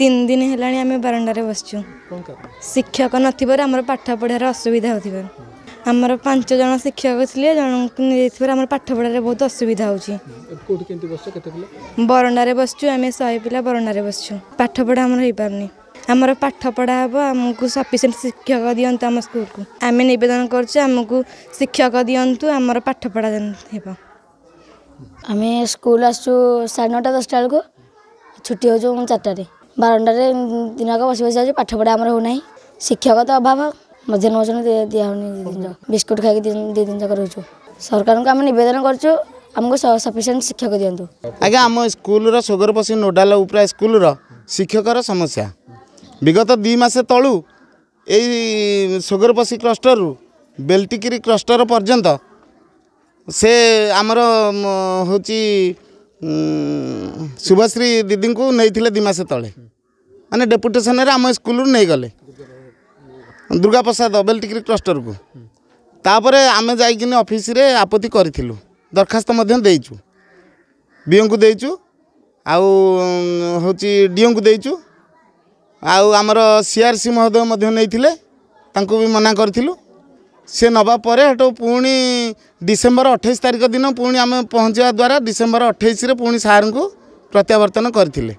তিন দিন ହେଲାଣି ଆମେ ବାରଣ୍ଡାରେ ବସିଛୁ ଶିକ୍ଷକ ନଥିବାରୁ ଆମର ପାଠ ପଢ଼ାର ଅସୁବିଧା ହେଉଥିବାରୁ ଆମର ପାଞ୍ଚ ଜଣ ଶିକ୍ଷକ ଥିଲେ ଜଣଙ୍କୁ ନେଇଥିବାରୁ ଆମର ପାଠ ପଢ଼ାରେ ବହୁତ ଅସୁବିଧା ହେଉଛି ବରଣ୍ଡାରେ ବସିଛୁ ଆମେ ଶହେ ପିଲା ବରଣ୍ଡାରେ ବସିଛୁ ପାଠ ପଢ଼ା ଆମର ହେଇପାରୁନି ଆମର ପାଠ ପଢ଼ା ହେବ ଆମକୁ ସଫିସିଏଣ୍ଟ ଶିକ୍ଷକ ଦିଅନ୍ତୁ ଆମ ସ୍କୁଲକୁ ଆମେ ନିବେଦନ କରୁଛୁ ଆମକୁ ଶିକ୍ଷକ ଦିଅନ୍ତୁ ଆମର ପାଠ ପଢ଼ା ହେବ ଆମେ ସ୍କୁଲ ଆସୁଛୁ ସାଢ଼େ ନଅଟା ଦଶଟା ବେଳକୁ ଛୁଟି ହେଉଛୁ ଚାରିଟାରେ ବାରଣ୍ଡାରେ ଦିନ ଯାକ ବସି ବସି ଯାଉଛି ପାଠପଢ଼ା ଆମର ହେଉନାହିଁ ଶିକ୍ଷକ ତ ଅଭାବ ମଧ୍ୟାହ୍ନ ଭୋଜନ ଦିଆହେଉନି ଦୁଇ ଦିନ ଯାକ ବିସ୍କୁଟ୍ ଖାଇକି ଦୁଇ ଦିନ ଯାକ ରହୁଛୁ ସରକାରଙ୍କୁ ଆମେ ନିବେଦନ କରୁଛୁ ଆମକୁ ସଫିସିଏଣ୍ଟ ଶିକ୍ଷକ ଦିଅନ୍ତୁ ଆଜ୍ଞା ଆମ ସ୍କୁଲର ସୋଗରପଶି ନୋଡାଲ ଉପରା ସ୍କୁଲର ଶିକ୍ଷକର ସମସ୍ୟା ବିଗତ ଦୁଇ ମାସ ତଳୁ ଏଇ ସୋଗରପଶି କ୍ଲଷ୍ଟରରୁ ବେଲଟିକିରି କ୍ଲଷ୍ଟର ପର୍ଯ୍ୟନ୍ତ ସେ ଆମର ହେଉଛି ଶୁଭଶ୍ରୀ ଦିଦିଙ୍କୁ ନେଇଥିଲେ ଦୁଇ ମାସ ତଳେ ମାନେ ଡେପୁଟେସନରେ ଆମ ସ୍କୁଲରୁ ନେଇଗଲେ ଦୁର୍ଗା ପ୍ରସାଦ ବେଲଟିକିରି କ୍ଲଷ୍ଟରକୁ ତାପରେ ଆମେ ଯାଇକିନି ଅଫିସରେ ଆପତ୍ତି କରିଥିଲୁ ଦରଖାସ୍ତ ମଧ୍ୟ ଦେଇଛୁ ବିଓଙ୍କୁ ଦେଇଛୁ ଆଉ ହେଉଛି ଡିଓଙ୍କୁ ଦେଇଛୁ ଆଉ ଆମର ସି ଆର୍ ସି ମହୋଦୟ ମଧ୍ୟ ନେଇଥିଲେ ତାଙ୍କୁ ବି ମନା କରିଥିଲୁ ସିଏ ନେବା ପରେ ସେଠୁ ପୁଣି ଡିସେମ୍ବର ଅଠେଇଶ ତାରିଖ ଦିନ ପୁଣି ଆମେ ପହଞ୍ଚିବା ଦ୍ୱାରା ଡିସେମ୍ବର ଅଠେଇଶରେ ପୁଣି ସାର୍ଙ୍କୁ ପ୍ରତ୍ୟାବର୍ତ୍ତନ କରିଥିଲେ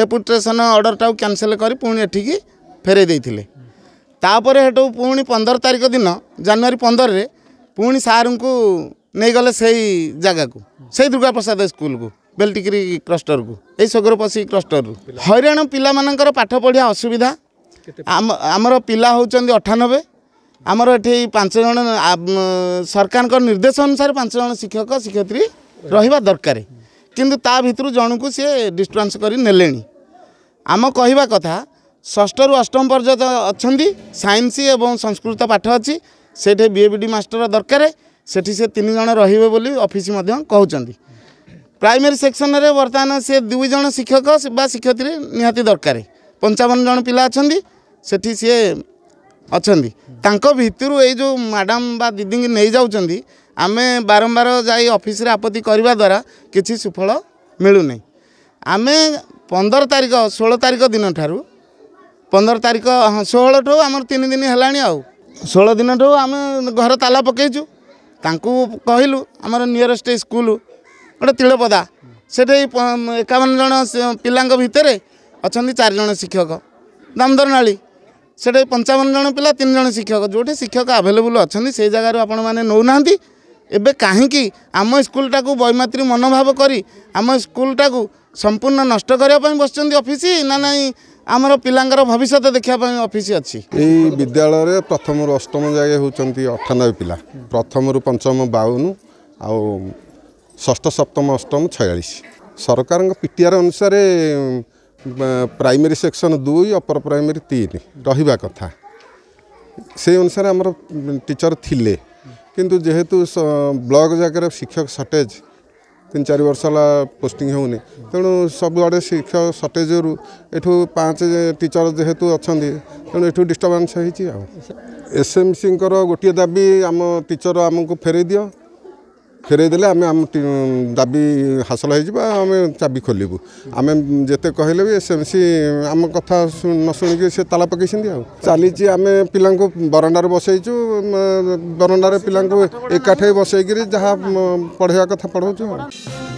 ଡେପୁଟେସନ ଅର୍ଡ଼ରଟାକୁ କ୍ୟାନସେଲ କରି ପୁଣି ଏଠିକି ଫେରାଇ ଦେଇଥିଲେ ତାପରେ ସେଠୁ ପୁଣି ପନ୍ଦର ତାରିଖ ଦିନ ଜାନୁଆରୀ ପନ୍ଦରରେ ପୁଣି ସାର୍ଙ୍କୁ ନେଇଗଲେ ସେଇ ଜାଗାକୁ ସେଇ ଦୁର୍ଗାପ୍ରସାଦ ସ୍କୁଲକୁ ବେଲଟିକିରି କ୍ଲଷ୍ଟରକୁ ଏଇ ସଗରୁ ପଶିକି କ୍ଲଷ୍ଟରରୁ ହଇରାଣ ପିଲାମାନଙ୍କର ପାଠ ପଢ଼ିବା ଅସୁବିଧା ଆମର ପିଲା ହେଉଛନ୍ତି ଅଠାନବେ अनुसार निर्देशअनुसार पाँचजना शिक्षक शिक्षित रकु त भु सि डिस्ट्रान्स गरिनले कथा षष्ठु अष्टम पर्छ सयन्सम् संस्कृत पाठ अस् सबै बिएविड मास्टर दरके सि तिनज रो अफिस प्राइमरी सेक्सन वर्तमान सि दुईज शिक्षक बा शिक्षित निहति दरके पचवनज पि अनि सठी से ଅଛନ୍ତି ତାଙ୍କ ଭିତରୁ ଏଇ ଯେଉଁ ମ୍ୟାଡ଼ାମ୍ ବା ଦିଦିଙ୍କୁ ନେଇଯାଉଛନ୍ତି ଆମେ ବାରମ୍ବାର ଯାଇ ଅଫିସରେ ଆପତ୍ତି କରିବା ଦ୍ୱାରା କିଛି ସୁଫଳ ମିଳୁନି ଆମେ ପନ୍ଦର ତାରିଖ ଷୋହଳ ତାରିଖ ଦିନଠାରୁ ପନ୍ଦର ତାରିଖ ହଁ ଷୋହଳଠୁ ଆମର ତିନି ଦିନ ହେଲାଣି ଆଉ ଷୋହଳ ଦିନଠୁ ଆମେ ଘର ତାଲା ପକାଇଛୁ ତାଙ୍କୁ କହିଲୁ ଆମର ନିୟରେଷ୍ଟ ସ୍କୁଲ ଗୋଟେ ତିଳପଦା ସେଠି ଏକାବନ ଜଣ ପିଲାଙ୍କ ଭିତରେ ଅଛନ୍ତି ଚାରିଜଣ ଶିକ୍ଷକ ଦାମଦର ସେଠି ପଞ୍ଚାବନ ଜଣ ପିଲା ତିନି ଜଣ ଶିକ୍ଷକ ଯେଉଁଠି ଶିକ୍ଷକ ଆଭେଲେବୁଲ୍ ଅଛନ୍ତି ସେଇ ଜାଗାରୁ ଆପଣମାନେ ନେଉନାହାନ୍ତି ଏବେ କାହିଁକି ଆମ ସ୍କୁଲଟାକୁ ବୈମାତ୍ରୀ ମନୋଭାବ କରି ଆମ ସ୍କୁଲଟାକୁ ସମ୍ପୂର୍ଣ୍ଣ ନଷ୍ଟ କରିବା ପାଇଁ ବସିଛନ୍ତି ଅଫିସ୍ ନା ନାହିଁ ଆମର ପିଲାଙ୍କର ଭବିଷ୍ୟତ ଦେଖିବା ପାଇଁ ଅଫିସ୍ ଅଛି ଏଇ ବିଦ୍ୟାଳୟରେ ପ୍ରଥମରୁ ଅଷ୍ଟମ ଜାଗେ ହେଉଛନ୍ତି ଅଠାନବେ ପିଲା ପ୍ରଥମରୁ ପଞ୍ଚମ ବାଉନ ଆଉ ଷଷ୍ଠ ସପ୍ତମ ଅଷ୍ଟମ ଛୟାଳିଶ ସରକାରଙ୍କ ପିଟିଆର ଅନୁସାରେ ପ୍ରାଇମେରୀ ସେକ୍ସନ୍ ଦୁଇ ଅପର ପ୍ରାଇମେରୀ ତିନି ରହିବା କଥା ସେଇ ଅନୁସାରେ ଆମର ଟିଚର୍ ଥିଲେ କିନ୍ତୁ ଯେହେତୁ ବ୍ଲକ୍ ଜାଗାରେ ଶିକ୍ଷକ ସର୍ଟେଜ୍ ତିନି ଚାରି ବର୍ଷ ହେଲା ପୋଷ୍ଟିଂ ହେଉନି ତେଣୁ ସବୁଆଡ଼େ ଶିକ୍ଷକ ସର୍ଟେଜ୍ରୁ ଏଠୁ ପାଞ୍ଚ ଟିଚର୍ ଯେହେତୁ ଅଛନ୍ତି ତେଣୁ ଏଠୁ ଡିଷ୍ଟର୍ବାନ୍ସ ହେଇଛି ଆଉ ଏସ୍ଏମ୍ସିଙ୍କର ଗୋଟିଏ ଦାବି ଆମ ଟିଚର୍ ଆମକୁ ଫେରାଇ ଦିଅ ଫେରେଇ ଦେଲେ ଆମେ ଆମ ଦାବି ହାସଲ ହେଇଯିବ ଆମେ ଚାବି ଖୋଲିବୁ ଆମେ ଯେତେ କହିଲେ ବି ସେ ଆମ କଥା ନ ଶୁଣିକି ସେ ତାଲା ପକାଇଛନ୍ତି ଆଉ ଚାଲିଛି ଆମେ ପିଲାଙ୍କୁ ବରଣ୍ଡାରେ ବସେଇଛୁ ବରଣ୍ଡାରେ ପିଲାଙ୍କୁ ଏକାଠି ବସେଇକିରି ଯାହା ପଢ଼େଇବା କଥା ପଢ଼ାଉଛୁ ଆଉ